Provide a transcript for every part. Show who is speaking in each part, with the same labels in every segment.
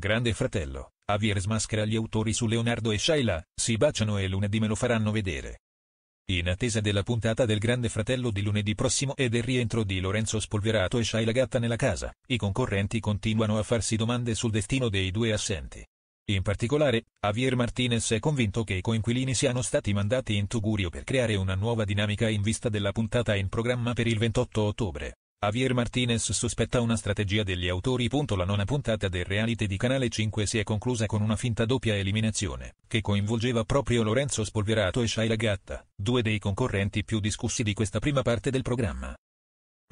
Speaker 1: Grande fratello, Javier smaschera gli autori su Leonardo e Shaila, si baciano e lunedì me lo faranno vedere. In attesa della puntata del Grande Fratello di lunedì prossimo e del rientro di Lorenzo Spolverato e Shaila Gatta nella casa, i concorrenti continuano a farsi domande sul destino dei due assenti. In particolare, Javier Martinez è convinto che i coinquilini siano stati mandati in Tugurio per creare una nuova dinamica in vista della puntata in programma per il 28 ottobre. Javier Martinez sospetta una strategia degli autori. La nona puntata del reality di Canale 5 si è conclusa con una finta doppia eliminazione, che coinvolgeva proprio Lorenzo Spolverato e Shaila Gatta, due dei concorrenti più discussi di questa prima parte del programma.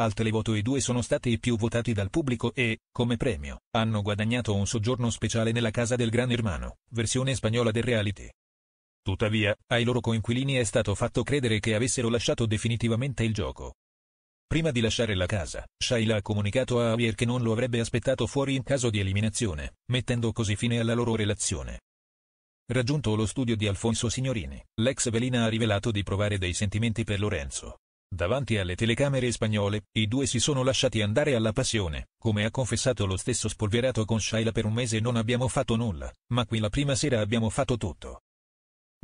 Speaker 1: Al televoto i due sono stati i più votati dal pubblico e, come premio, hanno guadagnato un soggiorno speciale nella casa del Gran Hermano, versione spagnola del reality. Tuttavia, ai loro coinquilini è stato fatto credere che avessero lasciato definitivamente il gioco, Prima di lasciare la casa, Shaila ha comunicato a Javier che non lo avrebbe aspettato fuori in caso di eliminazione, mettendo così fine alla loro relazione. Raggiunto lo studio di Alfonso Signorini, l'ex Velina ha rivelato di provare dei sentimenti per Lorenzo. Davanti alle telecamere spagnole, i due si sono lasciati andare alla passione, come ha confessato lo stesso spolverato con Shaila per un mese non abbiamo fatto nulla, ma qui la prima sera abbiamo fatto tutto.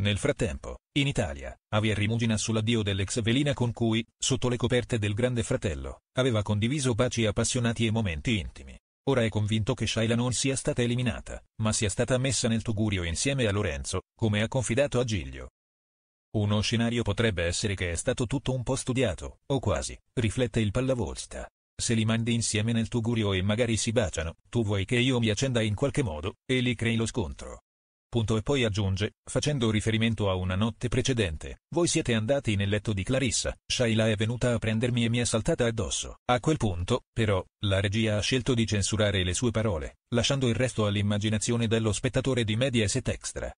Speaker 1: Nel frattempo, in Italia, Javier rimugina sull'addio dell'ex velina con cui, sotto le coperte del Grande Fratello, aveva condiviso baci appassionati e momenti intimi. Ora è convinto che Shaila non sia stata eliminata, ma sia stata messa nel tugurio insieme a Lorenzo, come ha confidato a Giglio. Uno scenario potrebbe essere che è stato tutto un po' studiato, o quasi, riflette il pallavolsta. Se li mandi insieme nel tugurio e magari si baciano, tu vuoi che io mi accenda in qualche modo, e li crei lo scontro. Punto e poi aggiunge, facendo riferimento a una notte precedente, voi siete andati nel letto di Clarissa, Shaila è venuta a prendermi e mi è saltata addosso. A quel punto, però, la regia ha scelto di censurare le sue parole, lasciando il resto all'immaginazione dello spettatore di Mediaset Extra.